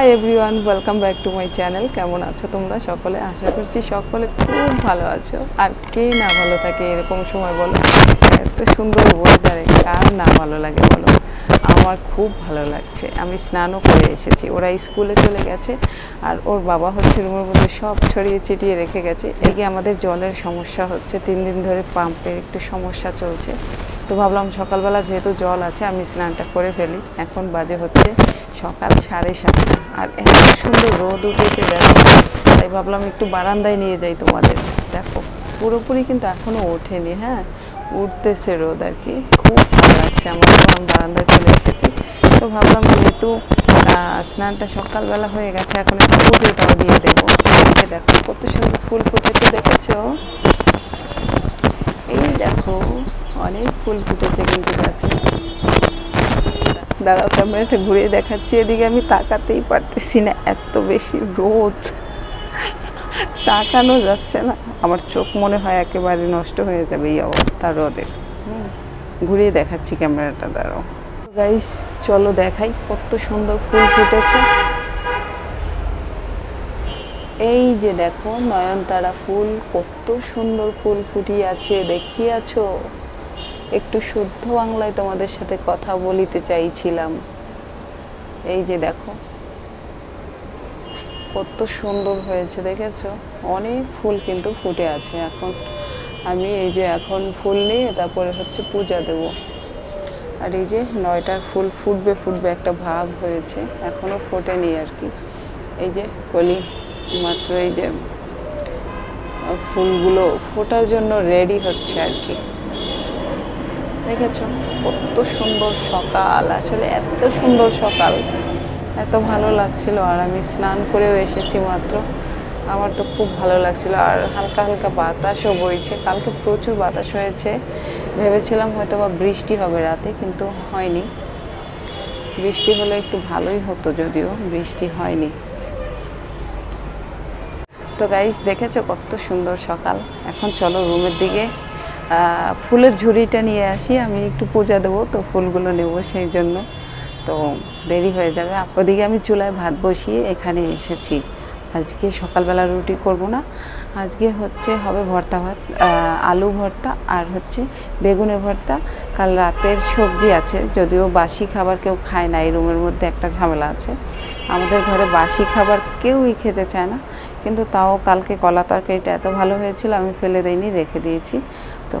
high everyone welcome back to my channel কেমন আছো তোমরা সকলে আশা করছি সকলে খুব ভালো আছো আর কে না ভালো থাকে এরকম সময় বলো এত সুন্দর ওয়েদারে কার না ভালো লাগে বলো আমার খুব ভালো লাগছে আমি স্নানও করে এসেছি ওরা স্কুলে চলে গেছে আর ওর বাবা হচ্ছে রুমের মধ্যে সব ছড়িয়ে ছিটিয়ে রেখে গেছে এদিকে আমাদের জলের সমস্যা হচ্ছে তিন দিন ধরে পাম্পের একটু সমস্যা চলছে তো ভাবলাম সকালবেলা যেহেতু জল আছে আমি স্নানটা করে ফেলি এখন বাজে হচ্ছে সকাল সাড়ে সাতটা আর এত সুন্দর রোদ উঠেছে দেখো তাই ভাবলাম একটু বারান্দায় নিয়ে যাই তোমাদের দেখো পুরোপুরি কিন্তু এখনও ওঠেনি হ্যাঁ উঠতেছে রোদ আর কি খুব ভালো লাগছে আমার আমি বারান্দায় চলে এসেছি তো ভাবলাম যেহেতু স্নানটা সকালবেলা হয়ে গেছে এখন একটু পুজোটাও দিয়ে দেবো দেখো কত সুন্দর ফুল ফুটেছে দেখেছো এই দেখো অনেক ফুল ফুটেছে কিন্তু গাছে দাঁড়াও ক্যামেরাটা ঘুরে দেখাচ্ছি এদিকে আমি তাকাতেই পারতেছি না এত বেশি রোদ তাকানো যাচ্ছে না আমার চোখ মনে হয় একেবারে নষ্ট হয়ে যাবে এই অবস্থা রোদের ঘুরিয়ে দেখাচ্ছি ক্যামেরাটা দাঁড়াও গাইস চলো দেখাই কত সুন্দর ফুল ফুটেছে এই যে দেখো নয়নতারা ফুল কত সুন্দর ফুল ফুটিয়ে আছে দেখিয়াছো একটু শুদ্ধ বাংলায় তোমাদের সাথে কথা বলিতে চাইছিলাম এই যে দেখো কত সুন্দর হয়েছে দেখেছো অনেক ফুল কিন্তু ফুটে আছে এখন আমি এই যে এখন ফুল নিয়ে তারপরে হচ্ছে পূজা দেব আর এই যে নয়টার ফুল ফুটবে ফুটবে একটা ভাব হয়েছে এখনও ফোটেনি আর কি এই যে কলি মাত্র এই যে ফুলগুলো ফোটার জন্য রেডি হচ্ছে আর কি দেখেছো কত সুন্দর সকাল আসলে এত সুন্দর সকাল এত ভালো লাগছিল আর আমি স্নান করেও এসেছি মাত্র আমার তো খুব ভালো লাগছিল আর হালকা হালকা বাতাসও বইছে কালকে প্রচুর বাতাস হয়েছে ভেবেছিলাম হয়তো বা বৃষ্টি হবে রাতে কিন্তু হয়নি বৃষ্টি হলে একটু ভালোই হতো যদিও বৃষ্টি হয়নি তো গাইস দেখেছো কত সুন্দর সকাল এখন চলো রুমের দিকে ফুলের ঝুড়িটা নিয়ে আসি আমি একটু পূজা দেবো তো ফুলগুলো নেব সেই জন্য তো দেরি হয়ে যাবে ওদিকে আমি চুলায় ভাত বসিয়ে এখানে এসেছি আজকে সকালবেলা রুটি করব না আজকে হচ্ছে হবে ভর্তা ভাত আলু ভর্তা আর হচ্ছে বেগুনের ভর্তা কাল রাতের সবজি আছে যদিও বাসি খাবার কেউ খায় না এই রুমের মধ্যে একটা ঝামেলা আছে আমাদের ঘরে বাসি খাবার কেউই খেতে চায় না কিন্তু তাও কালকে কলা তরকারিটা এত ভালো হয়েছিল আমি ফেলে দিইনি রেখে দিয়েছি তো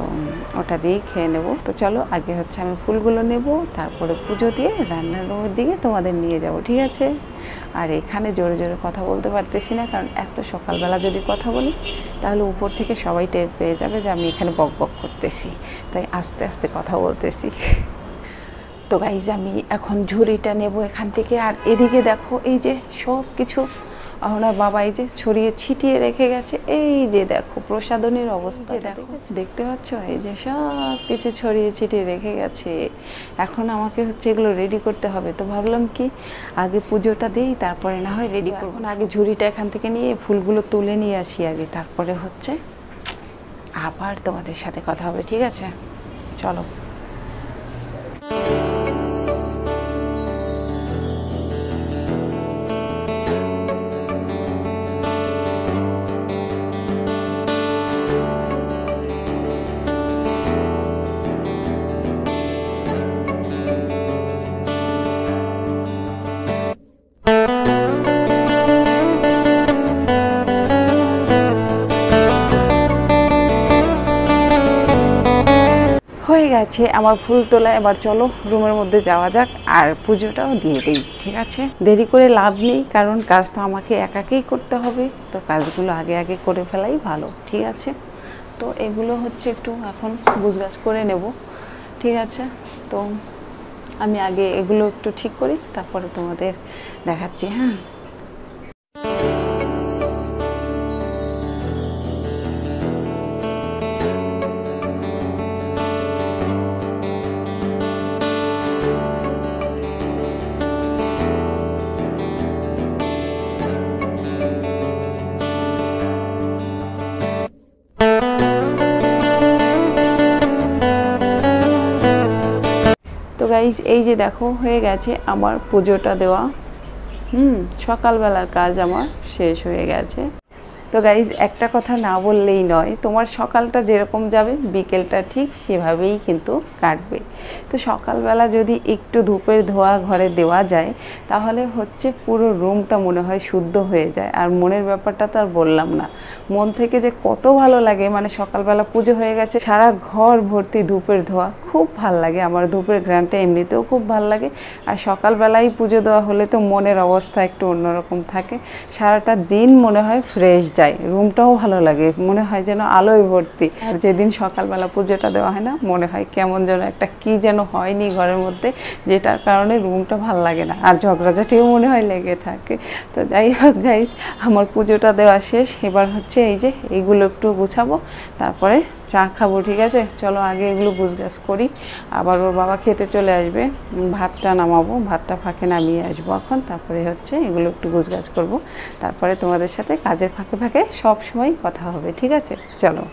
ওটা দিয়েই খেয়ে নেব তো চলো আগে হচ্ছে আমি ফুলগুলো নেব তারপরে পুজো দিয়ে রান্নার রুমের দিকে তোমাদের নিয়ে যাব ঠিক আছে আর এখানে জোরে জোরে কথা বলতে পারতেছি না কারণ এত সকালবেলা যদি কথা বলি তাহলে উপর থেকে সবাই টের পেয়ে যাবে যে আমি এখানে বক বক করতেছি তাই আস্তে আস্তে কথা বলতেছি তো গাইজ আমি এখন ঝুড়িটা নেব এখান থেকে আর এদিকে দেখো এই যে সব কিছু আমরা বাবা এই যে ছড়িয়ে ছিটিয়ে রেখে গেছে এই যে দেখো প্রসাদনের অবস্থা দেখো দেখতে পাচ্ছ এই যে সব কিছু ছড়িয়ে ছিটিয়ে রেখে গেছে এখন আমাকে হচ্ছে এগুলো রেডি করতে হবে তো ভাবলাম কি আগে পুজোটা দিই তারপরে না হয় রেডি করবো আগে ঝুড়িটা এখান থেকে নিয়ে ফুলগুলো তুলে নিয়ে আসি আগে তারপরে হচ্ছে আবার তোমাদের সাথে কথা হবে ঠিক আছে চলো আছে আমার ফুল তোলা এবার চলো রুমের মধ্যে যাওয়া যাক আর পুজোটাও দিয়ে দিই ঠিক আছে দেরি করে লাভ নেই কারণ কাজ তো আমাকে একাকেই করতে হবে তো কাজগুলো আগে আগে করে ফেলাই ভালো ঠিক আছে তো এগুলো হচ্ছে একটু এখন গুছগাছ করে নেব ঠিক আছে তো আমি আগে এগুলো একটু ঠিক করি তারপরে তোমাদের দেখাচ্ছি হ্যাঁ গাইজ এই যে দেখো হয়ে গেছে আমার পুজোটা দেওয়া হুম সকালবেলার কাজ আমার শেষ হয়ে গেছে তো গাইজ একটা কথা না বললেই নয় তোমার সকালটা যেরকম যাবে বিকেলটা ঠিক সেভাবেই কিন্তু কাটবে তো সকালবেলা যদি একটু ধূপের ধোয়া ঘরে দেওয়া যায় তাহলে হচ্ছে পুরো রুমটা মনে হয় শুদ্ধ হয়ে যায় আর মনের ব্যাপারটা তো আর বললাম না মন থেকে যে কত ভালো লাগে মানে সকালবেলা পুজো হয়ে গেছে সারা ঘর ভর্তি ধূপের ধোয়া খুব ভাল লাগে আমার ধূপের গ্রানটা এমনিতেও খুব ভাল লাগে আর সকালবেলায় পুজো দেওয়া হলে তো মনের অবস্থা একটু অন্যরকম থাকে সারাটা দিন মনে হয় ফ্রেশ যায় রুমটাও ভালো লাগে মনে হয় যেন আলোয় ভর্তি আর যেদিন সকালবেলা পুজোটা দেওয়া হয় না মনে হয় কেমন যেন একটা কি যেন হয়নি ঘরের মধ্যে যেটার কারণে রুমটা ভাল লাগে না আর ঝগড়াঝাটিও মনে হয় লেগে থাকে তো যাই হোক গাইস আমার পুজোটা দেওয়া শেষ এবার হচ্ছে এই যে এইগুলো একটু গুছাবো তারপরে চা খাবো ঠিক আছে চলো আগে এগুলো গুজগাছ করি আবার ওর বাবা খেতে চলে আসবে ভাতটা নামাবো ভাতটা ফাঁকে নামিয়ে আসবো এখন তারপরে হচ্ছে এগুলো একটু গুজগাছ করব তারপরে তোমাদের সাথে কাজের ফাঁকে ফাঁকে সব সময় কথা হবে ঠিক আছে চলো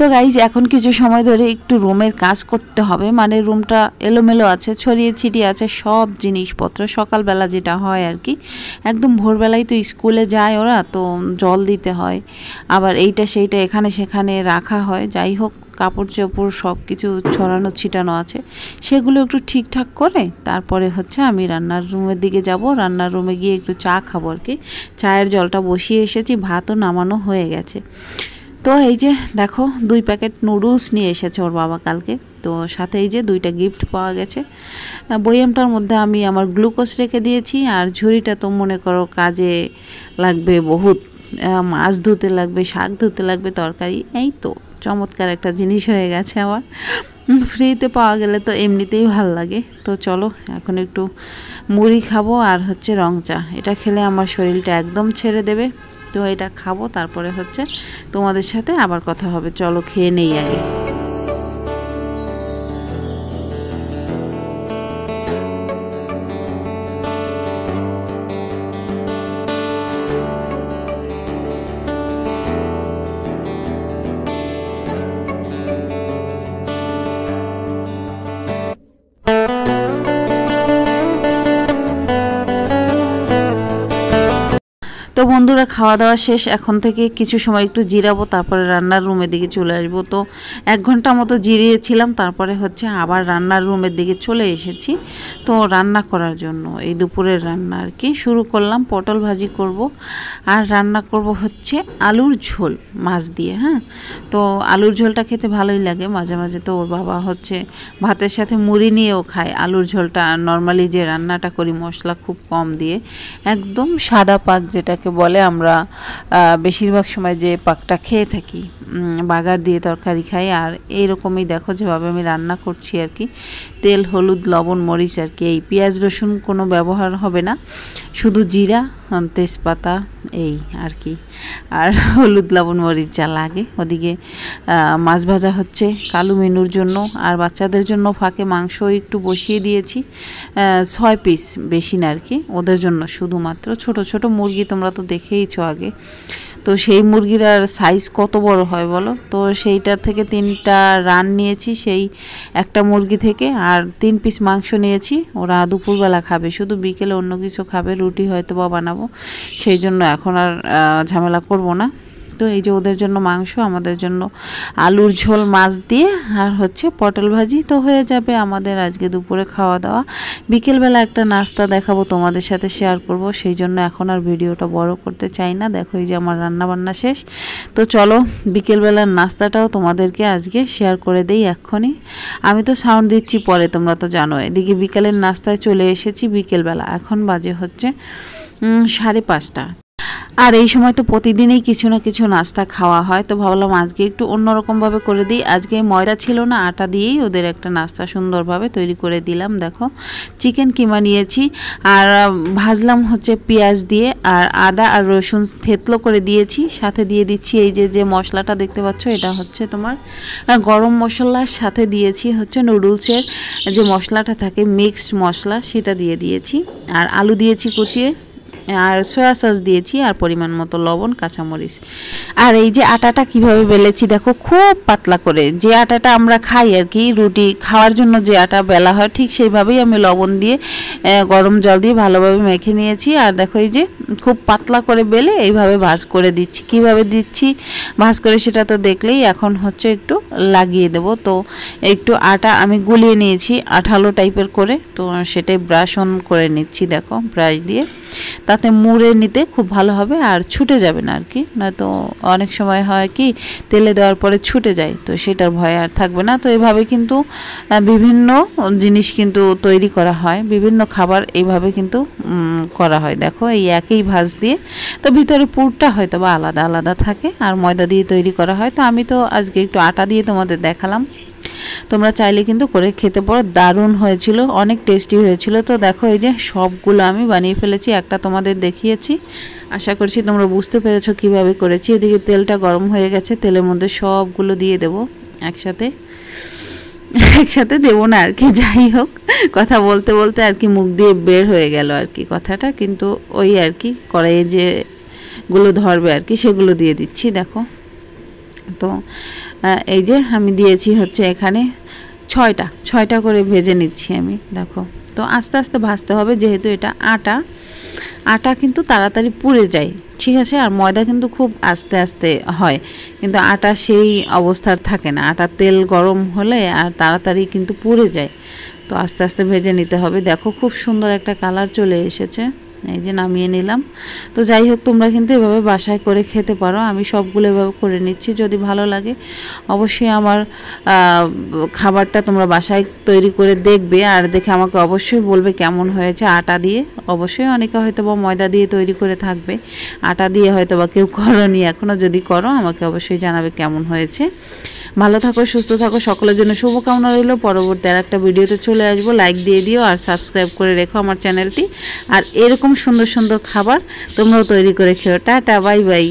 তো গাইজ এখন কিছু সময় ধরে একটু রুমের কাজ করতে হবে মানে রুমটা এলোমেলো আছে ছড়িয়ে ছিটিয়ে আছে সব জিনিসপত্র সকালবেলা যেটা হয় আর কি একদম ভোরবেলায় তো স্কুলে যায় ওরা তো জল দিতে হয় আবার এইটা সেইটা এখানে সেখানে রাখা হয় যাই হোক কাপড় চোপড় সব কিছু ছড়ানো ছিটানো আছে সেগুলো একটু ঠিকঠাক করে তারপরে হচ্ছে আমি রান্নার রুমের দিকে যাব রান্নার রুমে গিয়ে একটু চা খাবো আর কি চায়ের জলটা বসিয়ে এসেছি ভাতও নামানো হয়ে গেছে তো এই যে দেখো দুই প্যাকেট নুডলস নিয়ে এসেছে ওর বাবা কালকে তো সাথে এই যে দুইটা গিফট পাওয়া গেছে বয়ামটার মধ্যে আমি আমার গ্লুকোজ রেখে দিয়েছি আর ঝুড়িটা তো মনে করো কাজে লাগবে বহুত মাছ ধুতে লাগবে শাক ধুতে লাগবে তরকারি এই তো চমৎকার একটা জিনিস হয়ে গেছে আমার ফ্রিতে পাওয়া গেলে তো এমনিতেই ভাল লাগে তো চলো এখন একটু মুড়ি খাবো আর হচ্ছে রং চা এটা খেলে আমার শরীরটা একদম ছেড়ে দেবে তো এটা খাবো তারপরে হচ্ছে তোমাদের সাথে আবার কথা হবে চলো খেয়ে নেই আগে বন্ধুরা খাওয়া দাওয়া শেষ এখন থেকে কিছু সময় একটু জিরাবো তারপরে রান্নার রুমের দিকে চলে আসবো তো এক ঘন্টা মতো জিরিয়েছিলাম তারপরে হচ্ছে আবার রান্নার রুমের দিকে চলে এসেছি তো রান্না করার জন্য এই দুপুরের রান্না আর কি শুরু করলাম পটল ভাজি করব আর রান্না করব হচ্ছে আলুর ঝোল মাছ দিয়ে হ্যাঁ তো আলুর ঝোলটা খেতে ভালোই লাগে মাঝে মাঝে তো ওর বাবা হচ্ছে ভাতের সাথে মুড়ি নিয়েও খায় আলুর ঝোলটা নর্মালি যে রান্নাটা করি মশলা খুব কম দিয়ে একদম সাদা পাক যেটাকে বলে ফলে আমরা বেশিরভাগ সময় যে পাকটা খেয়ে থাকি বাগার দিয়ে তরকারি খাই আর এইরকমই দেখো যেভাবে আমি রান্না করছি আর কি তেল হলুদ লবণ মরিচ আর কি এই পেঁয়াজ রসুন কোনো ব্যবহার হবে না শুধু জিরা তেজপাতা এই আর কি আর হলুদ লবণ মরিচ যা লাগে ওদিকে মাছ ভাজা হচ্ছে কালো মেনুর জন্য আর বাচ্চাদের জন্য ফাঁকে মাংস একটু বসিয়ে দিয়েছি ছয় পিস বেশি না আর কি ওদের জন্য শুধুমাত্র ছোট ছোট মুরগি তোমরা তো দেখেইছো আগে তো সেই আর সাইজ কত বড় হয় বলো তো সেইটা থেকে তিনটা রান নিয়েছি সেই একটা মুরগি থেকে আর তিন পিস মাংস নিয়েছি ওরা দুপুরবেলা খাবে শুধু বিকেলে অন্য কিছু খাবে রুটি হয়তো বা বানাবো সেই জন্য এখন আর ঝামেলা করব না তো এই যে ওদের জন্য মাংস আমাদের জন্য আলুর ঝোল মাছ দিয়ে আর হচ্ছে পটল ভাজি তো হয়ে যাবে আমাদের আজকে দুপুরে খাওয়া দাওয়া বিকেলবেলা একটা নাস্তা দেখাবো তোমাদের সাথে শেয়ার করব সেই জন্য এখন আর ভিডিওটা বড় করতে চাই না দেখো এই যে আমার রান্না বান্না শেষ তো চলো বিকেলবেলার নাস্তাটাও তোমাদেরকে আজকে শেয়ার করে দেই এক্ষুনি আমি তো সাউন্ড দিচ্ছি পরে তোমরা তো জানো এদিকে বিকেলের নাস্তায় চলে এসেছি বিকেলবেলা এখন বাজে হচ্ছে সাড়ে পাঁচটা আর এই সময় তো প্রতিদিনই কিছু না কিছু নাস্তা খাওয়া হয় তো ভাবলাম আজকে একটু অন্যরকমভাবে করে দিই আজকে ময়দা ছিল না আটা দিয়েই ওদের একটা নাস্তা সুন্দরভাবে তৈরি করে দিলাম দেখো চিকেন কিমা নিয়েছি আর ভাজলাম হচ্ছে পেঁয়াজ দিয়ে আর আদা আর রসুন থেতলো করে দিয়েছি সাথে দিয়ে দিচ্ছি এই যে যে মশলাটা দেখতে পাচ্ছ এটা হচ্ছে তোমার গরম মশলার সাথে দিয়েছি হচ্ছে নুডলসের যে মশলাটা থাকে মিক্সড মশলা সেটা দিয়ে দিয়েছি আর আলু দিয়েছি কুচিয়ে আর সয়া সস দিয়েছি আর পরিমাণ মতো লবণ কাঁচামরিচ আর এই যে আটাটা কিভাবে বেলেছি দেখো খুব পাতলা করে যে আটাটা আমরা খাই আর কি রুটি খাওয়ার জন্য যে আটা বেলা হয় ঠিক সেইভাবেই আমি লবণ দিয়ে গরম জল দিয়ে ভালোভাবে মেখে নিয়েছি আর দেখো এই যে খুব পাতলা করে বেলে এইভাবে ভাজ করে দিচ্ছি কিভাবে দিচ্ছি ভাজ করে সেটা তো দেখলেই এখন হচ্ছে একটু লাগিয়ে দেব তো একটু আটা আমি গুলিয়ে নিয়েছি আঠালো টাইপের করে তো সেটাই ব্রাশন করে নিচ্ছি দেখো ব্রাশ দিয়ে তাতে মুড়ে নিতে খুব ভালো হবে আর ছুটে যাবে না আর কি নয়তো অনেক সময় হয় কি তেলে দেওয়ার পরে ছুটে যায় তো সেটার ভয় আর থাকবে না তো এভাবে কিন্তু বিভিন্ন জিনিস কিন্তু তৈরি করা হয় বিভিন্ন খাবার এইভাবে কিন্তু করা হয় দেখো এই একই ভাজ দিয়ে তো ভিতরে পুরটা হয়তো বা আলাদা আলাদা থাকে আর ময়দা দিয়ে তৈরি করা হয় তো আমি তো আজকে একটু আটা দিয়ে তোমাদের দেখালাম তোমরা চাইলে কিন্তু করে খেতে পারো দারুণ হয়েছিল অনেক টেস্টি হয়েছিল তো দেখো এই যে সবগুলো আমি বানিয়ে ফেলেছি একটা তোমাদের দেখিয়েছি আশা করছি তোমরা বুঝতে পেরেছো কিভাবে করেছি এদিকে তেলটা গরম হয়ে গেছে তেলের মধ্যে সবগুলো দিয়ে দেবো একসাথে একসাথে দেবো না আর কি যাই হোক কথা বলতে বলতে আর কি মুখ দিয়ে বের হয়ে গেল আর কি কথাটা কিন্তু ওই আর কি কড়াইয়ে যেগুলো ধরবে আর কি সেগুলো দিয়ে দিচ্ছি দেখো তো এই যে আমি দিয়েছি হচ্ছে এখানে ছয়টা ছয়টা করে ভেজে নিচ্ছি আমি দেখো তো আস্তে আস্তে ভাজতে হবে যেহেতু এটা আটা আটা কিন্তু তাড়াতাড়ি পুড়ে যায় ঠিক আছে আর ময়দা কিন্তু খুব আস্তে আস্তে হয় কিন্তু আটা সেই অবস্থার থাকে না আটা তেল গরম হলে আর তাড়াতাড়ি কিন্তু পুড়ে যায় তো আস্তে আস্তে ভেজে নিতে হবে দেখো খুব সুন্দর একটা কালার চলে এসেছে এই যে নামিয়ে নিলাম তো যাই হোক তোমরা কিন্তু এভাবে বাসায় করে খেতে পারো আমি সবগুলো এভাবে করে নিচ্ছি যদি ভালো লাগে অবশ্যই আমার খাবারটা তোমরা বাসায় তৈরি করে দেখবে আর দেখে আমাকে অবশ্যই বলবে কেমন হয়েছে আটা দিয়ে অবশ্যই অনেকে হয়তো বা ময়দা দিয়ে তৈরি করে থাকবে আটা দিয়ে হয়তো বা কেউ করি এখনও যদি করো আমাকে অবশ্যই জানাবে কেমন হয়েছে ভালো থাকো সুস্থ থাকো সকলের জন্য শুভকামনা রইল পরবর্তী আর একটা ভিডিওতে চলে আসবো লাইক দিয়ে দিও আর সাবস্ক্রাইব করে রেখো আমার চ্যানেলটি আর এরকম সুন্দর সুন্দর খাবার তোমরাও তৈরি করে খেও টাটা বাই বাই